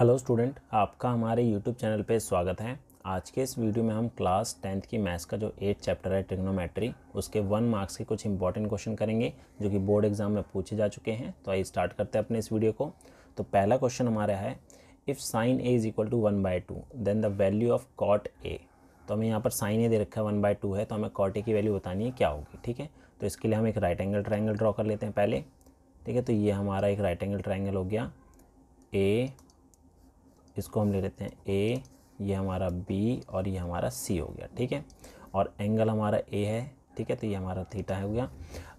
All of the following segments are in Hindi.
हेलो स्टूडेंट आपका हमारे यूट्यूब चैनल पे स्वागत है आज के इस वीडियो में हम क्लास टेंथ की मैथ्स का जो एट चैप्टर है ट्रिग्नोमेट्री उसके वन मार्क्स के कुछ इंपॉर्टेंट क्वेश्चन करेंगे जो कि बोर्ड एग्जाम में पूछे जा चुके हैं तो आइए स्टार्ट करते हैं अपने इस वीडियो को तो पहला क्वेश्चन हमारा है if sine A is equal to one by two then the value of cot A तो हमें यहाँ पर साइन ए दे रखा है वन बाई टू है तो हमें कॉट ए की वैल्यू बतानी है क्या होगी ठीक है तो इसके लिए हम एक राइट एंगल ट्राइंगल ड्रॉ कर लेते हैं पहले ठीक है तो ये हमारा एक राइट एंगल ट्राइंगल हो गया ए इसको हम ले लेते हैं ए ये हमारा बी और ये हमारा सी हो गया ठीक है और एंगल हमारा ए है ठीक है तो ये हमारा थीटा हो गया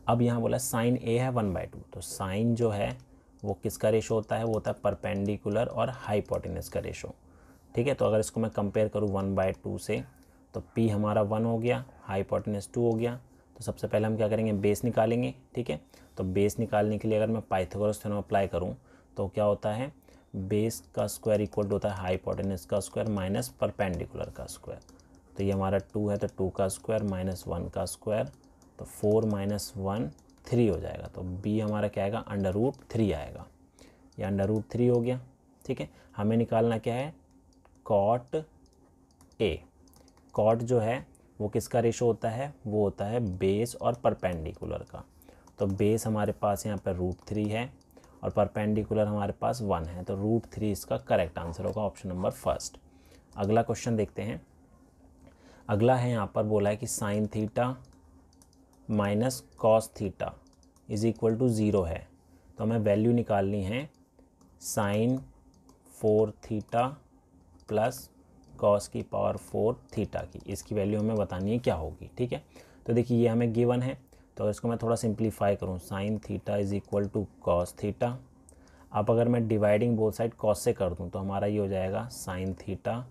अब यहाँ बोला साइन ए है वन बाई टू तो साइन जो है वो किसका रेशो होता है वो होता है परपेंडिकुलर और हाइपोटिनस का रेशो ठीक है तो अगर इसको मैं कंपेयर करूँ वन बाई टू से तो पी हमारा वन हो गया हाइपोटिनस टू हो गया तो सबसे पहले हम क्या करेंगे बेस निकालेंगे ठीक है तो बेस निकालने के लिए अगर मैं पाइथागोरस थ्योरम अप्लाई करूँ तो क्या होता है बेस का स्क्वायर इक्वल टू होता है हाइपोटेनस का स्क्वायर माइनस परपेंडिकुलर का स्क्वायर तो ये हमारा टू है तो टू का स्क्वायर माइनस वन का स्क्वायर तो फोर माइनस वन थ्री हो जाएगा तो बी हमारा क्या आएगा अंडर रूट थ्री आएगा ये अंडर रूट थ्री हो गया ठीक है हमें निकालना क्या है कॉट ए कॉट जो है वो किसका रेशो होता है वो होता है बेस और परपेंडिकुलर का तो बेस हमारे पास यहाँ पर रूट थ्री है और परपेंडिकुलर हमारे पास वन है तो रूट थ्री इसका करेक्ट आंसर होगा ऑप्शन नंबर फर्स्ट अगला क्वेश्चन देखते हैं अगला है यहाँ पर बोला है कि sine theta minus cos theta is equal to zero है तो हमें वैल्यू निकालनी है sine four theta plus cos की पावर फोर थीटा की इसकी वैल्यू हमें बतानी है क्या होगी ठीक है तो देखिए ये हमें गिवन है तो इसको मैं थोड़ा सिंप्लीफाई करूँ sine theta is equal to cos theta अब अगर मैं डिवाइडिंग बोथ साइड कॉस से कर दूँ तो हमारा ये हो जाएगा साइन थीटा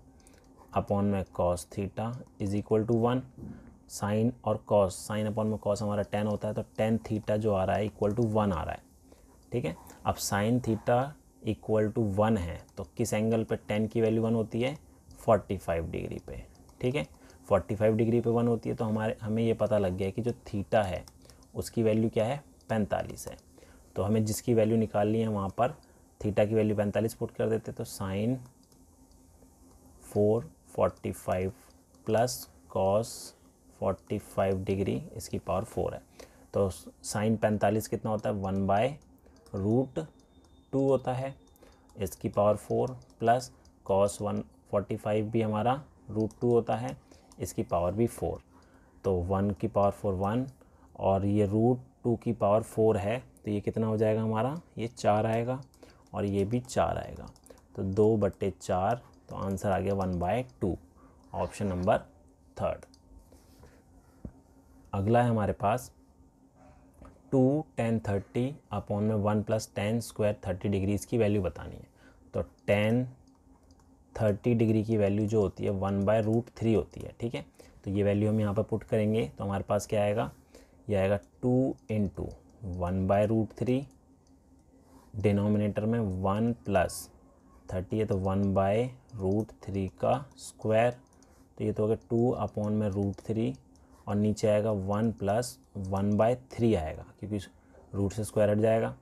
अपॉन में cos theta is equal to one sine और कॉस साइन अपॉन में कॉस हमारा टेन होता है तो टेन थीटा जो आ रहा है इक्वल टू वन आ रहा है ठीक है अब sine theta equal to one है तो किस एंगल पे टेन की वैल्यू वन होती है फोर्टी फाइव डिग्री पे ठीक है 45 डिग्री पे वन होती है तो हमारे हमें ये पता लग गया कि जो थीटा है उसकी वैल्यू क्या है 45 है तो हमें जिसकी वैल्यू निकालनी है वहाँ पर थीटा की वैल्यू 45 पुट कर देते तो sine four forty five plus cos forty five degree इसकी पावर फोर है तो साइन पैंतालीस कितना होता है वन बाय रूट टू होता है इसकी power four plus cos one forty five भी हमारा रूट टू होता है इसकी पावर भी फोर तो वन की पावर फोर वन और ये रूट टू की पावर फोर है तो ये कितना हो जाएगा हमारा ये चार आएगा और ये भी चार आएगा तो दो बट्टे चार तो आंसर आ गया one by two option number third अगला है हमारे पास टू टेन थर्टी अपॉन में one plus tan square thirty degrees की वैल्यू बतानी है तो टेन थर्टी डिग्री की वैल्यू जो होती है वन बाय रूट थ्री होती है ठीक है तो ये वैल्यू हम यहाँ पर पुट करेंगे तो हमारे पास क्या आएगा ये आएगा two into one by root three denominator में वन प्लस थर्टी है तो वन बाय रूट थ्री का स्क्वायर तो ये तो हो गया टू अपॉन में रूट थ्री और नीचे आएगा one plus one by three आएगा क्योंकि रूट से स्क्वायर हट जाएगा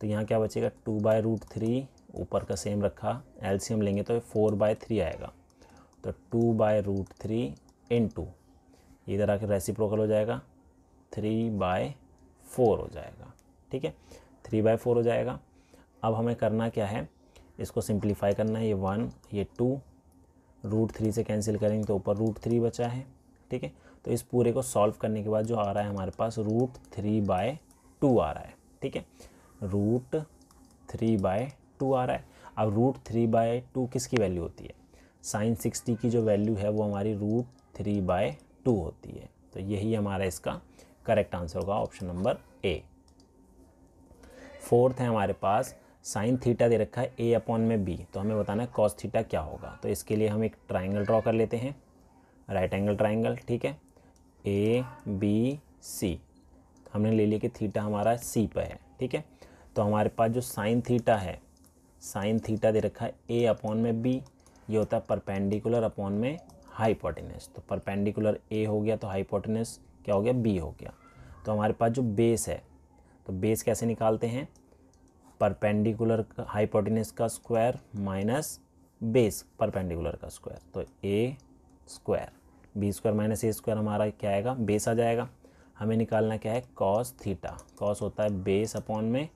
तो यहाँ क्या बचेगा टू बाय रूट थ्री ऊपर का सेम रखा एल्सीयम लेंगे तो फोर बाय थ्री आएगा तो two by root three into इधर आके रेसिप्रोकल हो जाएगा थ्री बाय फोर हो जाएगा ठीक है थ्री बाय फोर हो जाएगा अब हमें करना क्या है इसको सिंप्लीफाई करना है ये वन ये टू रूट थ्री से कैंसिल करेंगे तो ऊपर रूट थ्री बचा है ठीक है तो इस पूरे को सॉल्व करने के बाद जो आ रहा है हमारे पास रूट थ्री बाय टू आ रहा है ठीक है रूट थ्री बाय टू आ रहा है अब रूट थ्री बाय टू किसकी वैल्यू होती है साइन सिक्सटी की जो वैल्यू है वो हमारी रूट थ्री बाय टू होती है तो यही हमारा इसका करेक्ट आंसर होगा ऑप्शन नंबर ए फोर्थ है हमारे पास साइन थीटा दे रखा है ए अपॉन में बी तो हमें बताना है कॉस थीटा क्या होगा तो इसके लिए हम एक ट्राइंगल ड्रॉ कर लेते हैं राइट एंगल ट्राइंगल ठीक है ए बी सी हमने ले लिया कि थीटा हमारा सी पर है ठीक है तो हमारे पास जो साइन थीटा है साइन थीटा दे रखा है ए अपॉन में बी ये होता है परपेंडिकुलर अपॉन में हाइपोटेनस तो परपेंडिकुलर ए हो गया तो हाइपोटेनस क्या हो गया बी हो गया तो हमारे पास जो बेस है तो बेस कैसे निकालते हैं परपेंडिकुलर हाइपोटेनस का स्क्वायर माइनस बेस परपेंडिकुलर का स्क्वायर तो A square B square minus A square हमारा क्या आएगा बेस आ जाएगा हमें निकालना क्या है कॉस थीटा कॉस होता है बेस अपॉन में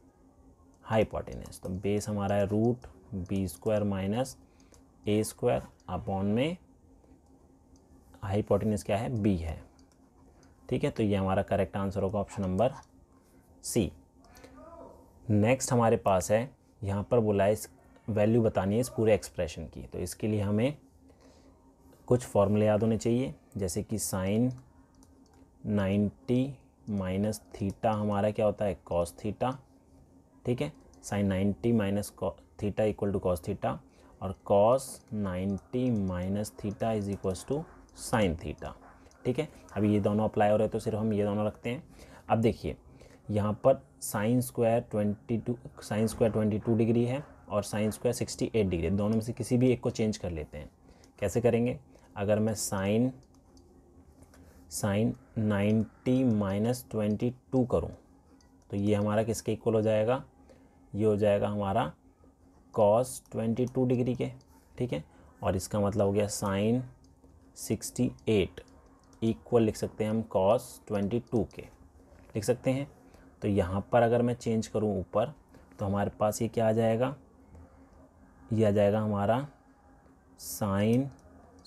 हाइपोटेनस तो बेस हमारा है root B square minus A square upon में हाइपोटेनस क्या है बी है ठीक है तो ये हमारा करेक्ट आंसर होगा ऑप्शन नंबर सी नेक्स्ट हमारे पास है यहाँ पर बोला है वैल्यू बतानी है इस पूरे एक्सप्रेशन की तो इसके लिए हमें कुछ फॉर्मूले याद होने चाहिए जैसे कि साइन 90 माइनस थीटा हमारा क्या होता है कॉस थीटा ठीक है sine ninety minus theta equal to cos theta और cos ninety minus theta is equal to sine theta ठीक है अभी ये दोनों अप्लाई हो रहे हैं तो सिर्फ हम ये दोनों रखते हैं अब देखिए यहाँ पर sine square twenty two sine square twenty two degree है और sine square sixty eight degree दोनों में से किसी भी एक को चेंज कर लेते हैं कैसे करेंगे अगर मैं sine sine ninety minus twenty two करूँ तो ये हमारा किसके इक्वल हो जाएगा ये हो जाएगा हमारा कॉस ट्वेंटी टू डिग्री के ठीक है और इसका मतलब हो गया साइन सिक्सटी एट इक्वल लिख सकते हैं हम कॉस ट्वेंटी टू के लिख सकते हैं तो यहाँ पर अगर मैं चेंज करूँ ऊपर तो हमारे पास ये क्या आ जाएगा ये आ जाएगा हमारा sine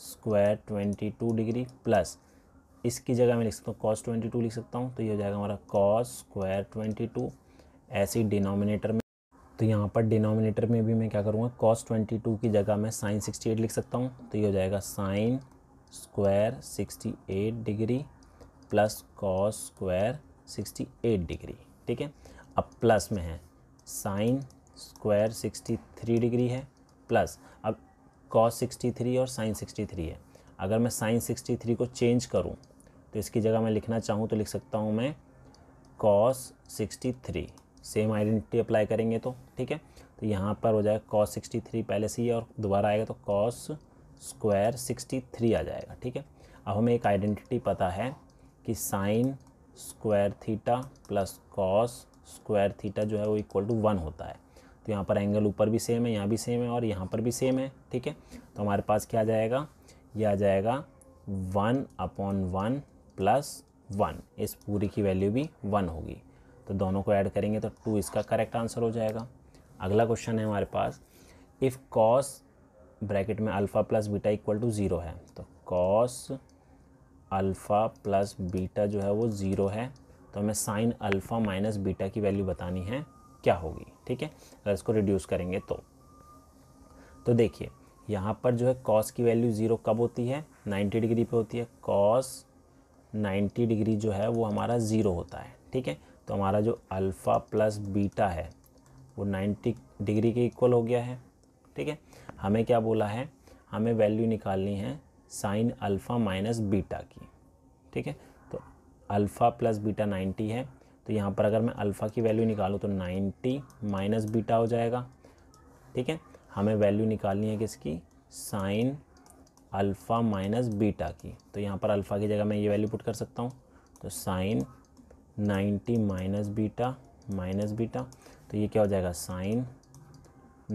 square twenty two degree plus इसकी जगह मैं लिख सकता हूँ कॉस ट्वेंटी टू लिख सकता हूँ तो ये हो जाएगा हमारा कॉस स्क्वायर ट्वेंटी टू ऐसे ही डिनोमिनेटर में तो यहाँ पर डिनोमिनेटर में भी मैं क्या करूँगा कॉस ट्वेंटी टू की जगह मैं साइन सिक्सटी एट लिख सकता हूँ तो ये हो जाएगा sine square sixty eight degree plus cos square sixty eight degree ठीक है अब प्लस में है sine square sixty three degree है प्लस अब कॉस सिक्सटी थ्री और साइन सिक्सटी थ्री है अगर मैं साइन सिक्सटी थ्री को चेंज करूँ तो इसकी जगह मैं लिखना चाहूँ तो लिख सकता हूँ मैं cos sixty three same identity apply करेंगे तो ठीक है तो यहाँ पर हो जाएगा कॉस सिक्सटी थ्री पहले से ही और दोबारा आएगा तो कॉस स्क्वायर सिक्सटी थ्री आ जाएगा ठीक है अब हमें एक आइडेंटिटी पता है कि sine square theta plus cos square theta जो है वो इक्वल टू वन होता है तो यहाँ पर एंगल ऊपर भी सेम है यहाँ भी सेम है और यहाँ पर भी सेम है ठीक है तो हमारे पास क्या आ जाएगा ये आ जाएगा one upon one plus one इस पूरी की वैल्यू भी वन होगी तो दोनों को ऐड करेंगे तो टू इसका करेक्ट आंसर हो जाएगा अगला क्वेश्चन है हमारे पास इफ़ कॉस ब्रैकेट में alpha plus beta equal to zero है तो कॉस अल्फ़ा प्लस बीटा जो है वो ज़ीरो है तो हमें साइन अल्फ़ा माइनस बीटा की वैल्यू बतानी है क्या होगी ठीक है अगर इसको रिड्यूस करेंगे तो तो देखिए यहाँ पर जो है कॉस की वैल्यू ज़ीरो कब होती है 90 डिग्री पे होती है कॉस 90 डिग्री जो है वो हमारा ज़ीरो होता है ठीक है तो हमारा जो अल्फ़ा प्लस बीटा है वो 90 डिग्री के इक्वल हो गया है ठीक है हमें क्या बोला है हमें वैल्यू निकालनी है साइन अल्फ़ा माइनस बीटा की ठीक है तो अल्फ़ा प्लस बीटा 90 है तो यहाँ पर अगर मैं अल्फ़ा की वैल्यू निकालूँ तो 90 माइनस बीटा हो जाएगा ठीक है हमें वैल्यू निकालनी है किसकी साइन अल्फ़ा माइनस बीटा की तो यहाँ पर अल्फ़ा की जगह मैं ये वैल्यू पुट कर सकता हूँ तो sine 90 minus beta minus beta तो ये क्या हो जाएगा साइन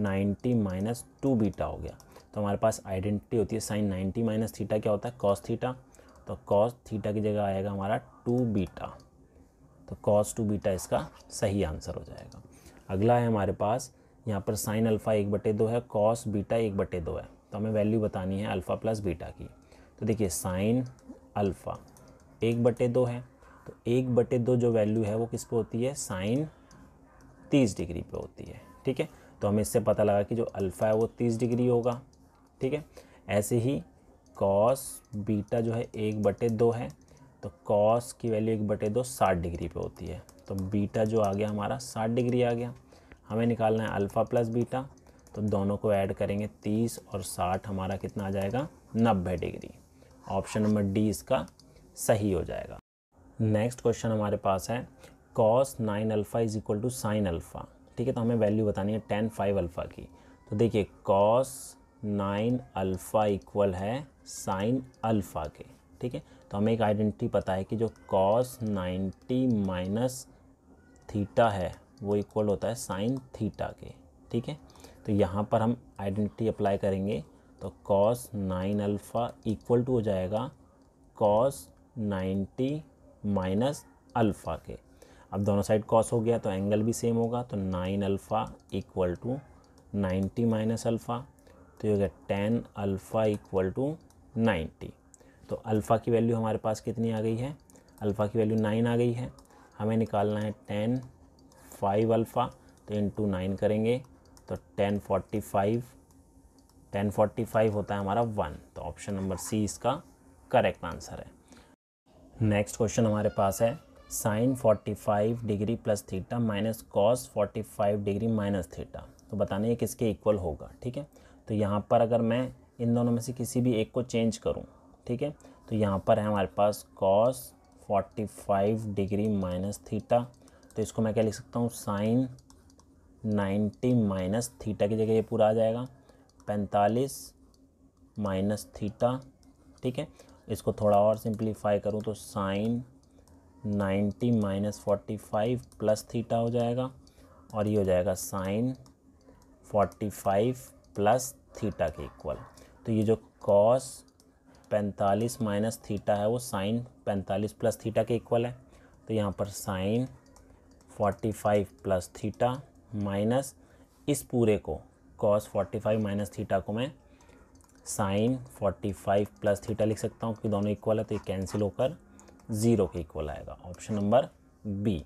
90 माइनस टू बीटा हो गया तो हमारे पास आइडेंटिटी होती है साइन 90 माइनस थीटा क्या होता है कॉस थीटा तो कॉस थीटा की जगह आएगा हमारा टू बीटा तो कॉस टू बीटा इसका सही आंसर हो जाएगा अगला है हमारे पास यहाँ पर साइन अल्फ़ा एक बटे दो है कॉस बीटा एक बटे दो है तो हमें वैल्यू बतानी है अल्फ़ा प्लस बीटा की तो देखिए साइन अल्फ़ा एक बटे दो है तो एक बटे दो जो वैल्यू है वो किस पे होती है साइन तीस डिग्री पे होती है ठीक है तो हमें इससे पता लगा कि जो अल्फ़ा है वो तीस डिग्री होगा ठीक है ऐसे ही कॉस बीटा जो है एक बटे दो है तो कॉस की वैल्यू एक बटे दो साठ डिग्री पे होती है तो बीटा जो आ गया हमारा साठ डिग्री आ गया हमें निकालना है अल्फ़ा प्लस बीटा तो दोनों को ऐड करेंगे तीस और साठ हमारा कितना आ जाएगा नब्बे डिग्री ऑप्शन नंबर डी इसका सही हो जाएगा नेक्स्ट क्वेश्चन हमारे पास है cos nine alpha is equal to sine alpha ठीक है तो हमें वैल्यू बतानी है टेन फाइव अल्फ़ा की तो देखिए कॉस नाइन अल्फ़ा इक्वल है साइन अल्फ़ा के ठीक है तो हमें एक आइडेंटिटी पता है कि जो कॉस नाइन्टी माइनस थीटा है वो इक्वल होता है साइन थीटा के ठीक है तो यहाँ पर हम आइडेंटिटी अप्लाई करेंगे तो cos nine alpha equal to हो जाएगा कॉस नाइन्टी माइनस अल्फ़ा के अब दोनों साइड कॉस हो गया तो एंगल भी सेम होगा तो nine alpha equal to ninety minus alpha तो ये हो गया ten alpha equal to ninety तो अल्फ़ा की वैल्यू हमारे पास कितनी आ गई है अल्फ़ा की वैल्यू नाइन आ गई है हमें निकालना है टेन फाइव अल्फ़ा तो इन टू नाइन करेंगे तो tan forty five tan forty five होता है हमारा वन तो ऑप्शन नंबर सी इसका करेक्ट आंसर है नेक्स्ट क्वेश्चन हमारे पास है sine 45 degree plus theta minus cos 45 degree minus theta तो बताने ये किसके इक्वल होगा ठीक है तो यहाँ पर अगर मैं इन दोनों में से किसी भी एक को चेंज करूँ ठीक है तो यहाँ पर है हमारे पास कॉस 45 डिग्री माइनस थीटा तो इसको मैं क्या लिख सकता हूँ साइन नाइन्टी माइनस थीटा की जगह ये पूरा आ जाएगा पैंतालीस माइनस थीटा ठीक है इसको थोड़ा और सिंप्लीफाई करूँ तो sine ninety minus forty five plus theta हो जाएगा और ये हो जाएगा sine forty five plus theta के इक्वल तो ये जो कॉस पैंतालीस माइनस थीटा है वो साइन पैंतालीस प्लस थीटा के इक्वल है तो यहाँ पर sine forty five plus theta minus इस पूरे को कॉस 45 माइनस थीटा को मैं साइन 45 प्लस थीटा लिख सकता हूँ क्योंकि दोनों इक्वल है तो ये कैंसिल होकर ज़ीरो के इक्वल आएगा ऑप्शन नंबर बी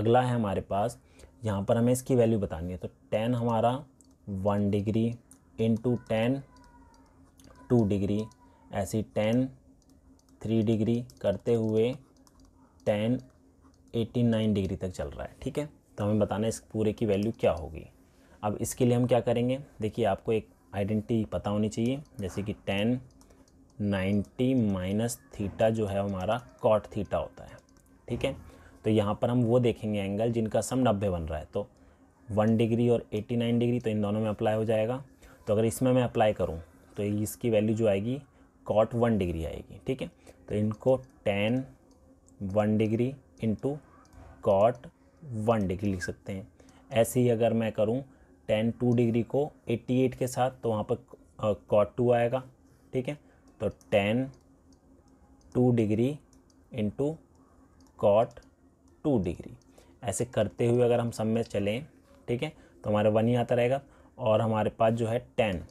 अगला है हमारे पास यहाँ पर हमें इसकी वैल्यू बतानी है तो टेन हमारा one degree into tan two degree ऐसी टेन थ्री डिग्री करते हुए टेन एटी नाइन डिग्री तक चल रहा है ठीक है तो हमें बताना है इस पूरे की वैल्यू क्या होगी अब इसके लिए हम क्या करेंगे देखिए आपको एक आइडेंटिटी पता होनी चाहिए जैसे कि टेन नाइन्टी माइनस थीटा जो है हमारा कॉट थीटा होता है ठीक है तो यहाँ पर हम वो देखेंगे एंगल जिनका सम नब्बे बन रहा है तो वन डिग्री और एट्टी नाइन डिग्री तो इन दोनों में अप्लाई हो जाएगा तो अगर इसमें मैं अप्लाई करूँ तो इसकी वैल्यू जो आएगी कॉट वन डिग्री आएगी ठीक है तो इनको tan one degree into cot one degree लिख सकते हैं ऐसे ही अगर मैं करूँ टेन टू डिग्री को एट्टी एट के साथ तो वहाँ पर कॉट टू आएगा ठीक है तो tan two degree into cot two degree ऐसे करते हुए अगर हम सब में चलें ठीक है तो हमारा वन ही आता रहेगा और हमारे पास जो है टेन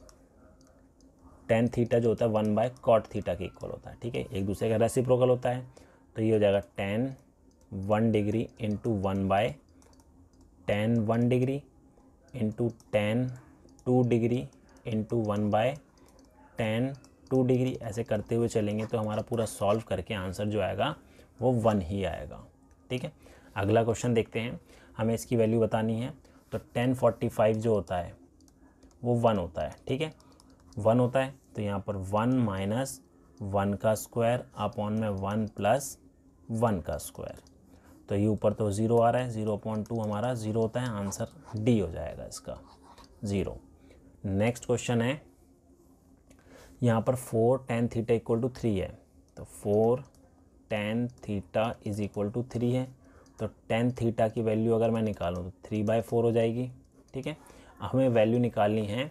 टेन थीटा जो होता है वन बाय कॉट थीटा के इक्वल होता है ठीक है एक दूसरे का रेसिप्रोकल होता है तो ये हो जाएगा tan one degree into one by tan one degree into tan two degree into one by tan two degree ऐसे करते हुए चलेंगे तो हमारा पूरा सॉल्व करके आंसर जो आएगा वो वन ही आएगा ठीक है अगला क्वेश्चन देखते हैं हमें इसकी वैल्यू बतानी है तो टेन फोर्टी फाइव जो होता है वो वन होता है ठीक है वन होता है तो यहाँ पर वन माइनस वन का स्क्वायर अपॉन में वन प्लस वन का स्क्वायर तो ये ऊपर तो ज़ीरो आ रहा है ज़ीरो पॉइंट टू हमारा ज़ीरो होता है आंसर डी हो जाएगा इसका ज़ीरो नेक्स्ट क्वेश्चन है यहाँ पर four tan theta equal to three है तो four tan theta is equal to three है तो टेन थीटा की वैल्यू अगर मैं निकालूँ तो थ्री बाई फोर हो जाएगी ठीक है हमें वैल्यू निकालनी है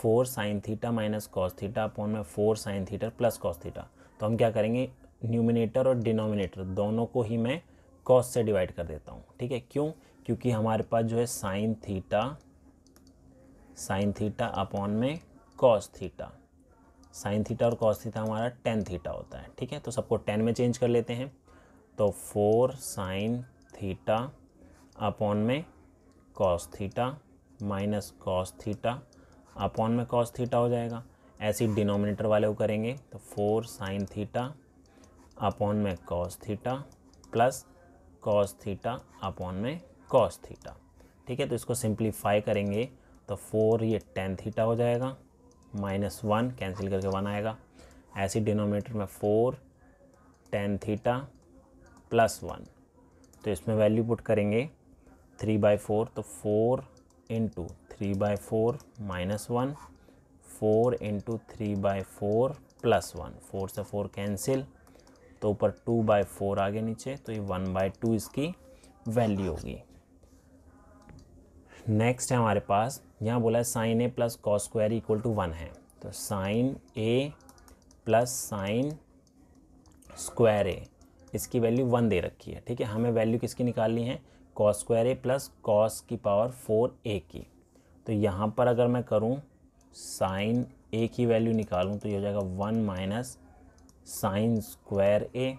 four sine theta minus cos theta upon में four sine theta plus cos theta तो हम क्या करेंगे न्यूमिनेटर और डिनोमिनेटर दोनों को ही मैं कॉस से डिवाइड कर देता हूँ ठीक है क्यों क्योंकि हमारे पास जो है sine theta sine theta upon में कॉस थीटा साइन थीटा और कॉस थीटा हमारा टेन थीटा होता है ठीक है तो सबको टेन में चेंज कर लेते हैं तो फोर साइन थीटा अपॉन में cos theta minus cos theta upon में कॉस थीटा हो जाएगा ऐसे डिनोमिनेटर वाले को करेंगे तो फोर साइन थीटा अपॉन में cos theta plus cos theta upon में कॉस थीटा ठीक है तो इसको सिंप्लीफाई करेंगे तो फोर ये टेन थीटा हो जाएगा माइनस वन कैंसिल करके वन आएगा ऐसे डिनोमीटर में four tan theta plus one तो इसमें वैल्यू पुट करेंगे थ्री बाई फोर तो four into three by four minus one four into three by four plus one four से फोर कैंसिल तो ऊपर टू बाई फोर आगे नीचे तो ये वन बाई टू इसकी वैल्यू होगी नेक्स्ट है हमारे पास यहाँ बोला है sine A plus cos square equal to one है तो sine A plus sine square A इसकी वैल्यू वन दे रखी है ठीक है हमें वैल्यू किसकी निकालनी है cos square A plus cos की पावर फोर ए की तो यहाँ पर अगर मैं करूँ साइन ए की वैल्यू निकालूँ तो ये हो जाएगा one minus sine square A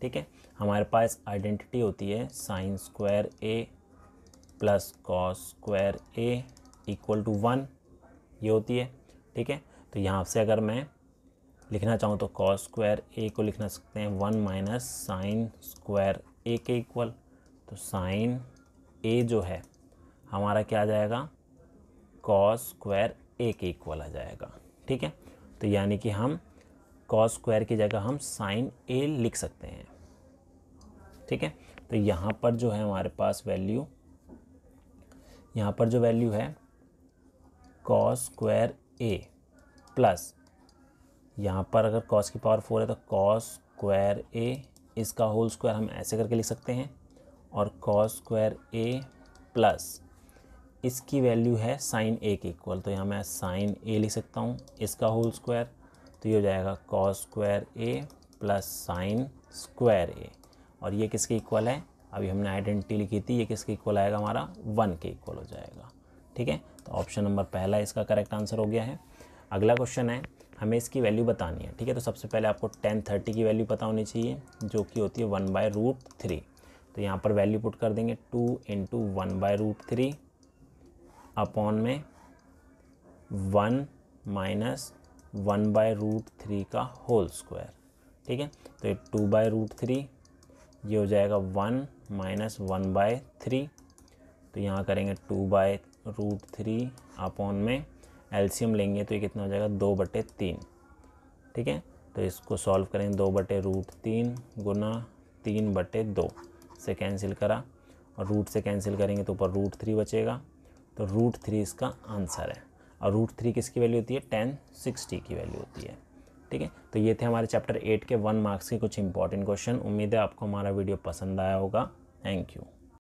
ठीक है हमारे पास आइडेंटिटी होती है sine square A plus cos square A equal to one ये होती है ठीक है तो यहाँ से अगर मैं लिखना चाहूँ तो कॉस स्क्वायर ए को लिखना सकते हैं one minus sine square A के इक्वल तो साइन ए जो है हमारा क्या आ जाएगा कॉस स्क्वायर ए के इक्वल आ जाएगा ठीक है तो यानी कि हम कॉस स्क्वायर की जगह हम साइन ए लिख सकते हैं ठीक है तो यहाँ पर जो है हमारे पास वैल्यू यहाँ पर जो वैल्यू है कॉस स्क्वायर ए प्लस यहाँ पर अगर कॉस की पावर फोर है तो कॉस स्क्वायर ए इसका होल स्क्वायर हम ऐसे करके लिख सकते हैं और कॉस स्क्वायर ए प्लस इसकी वैल्यू है साइन ए के इक्वल तो यहाँ मैं साइन ए लिख सकता हूँ इसका होल स्क्वायर तो ये हो जाएगा cos square A plus sine square A और ये किसके इक्वल है अभी हमने आइडेंटिटी लिखी थी ये किसके इक्वल आएगा हमारा वन के इक्वल हो जाएगा ठीक है तो ऑप्शन नंबर पहला इसका करेक्ट आंसर हो गया है अगला क्वेश्चन है हमें इसकी वैल्यू बतानी है ठीक है तो सबसे पहले आपको टेन थर्टी की वैल्यू पता होनी चाहिए जो कि होती है वन बाय रूट थ्री तो यहाँ पर वैल्यू पुट कर देंगे two into one by root three upon में one minus one by root three का होल स्क्वायर ठीक है तो ये टू बाय रूट थ्री ये हो जाएगा one minus one by three तो यहाँ करेंगे two by root three upon में एल्शियम लेंगे तो ये कितना हो जाएगा दो बटे तीन ठीक है तो इसको सॉल्व करेंगे दो बटे रूट तीन गुना तीन बटे दो से कैंसिल करा और रूट से कैंसिल करेंगे तो ऊपर रूट थ्री बचेगा तो रूट थ्री इसका आंसर है और रूट थ्री किसकी वैल्यू होती है टेन सिक्सटी की वैल्यू होती है ठीक है तो ये थे हमारे चैप्टर एट के वन मार्क्स के कुछ इंपॉर्टेंट क्वेश्चन उम्मीद है आपको हमारा वीडियो पसंद आया होगा थैंक यू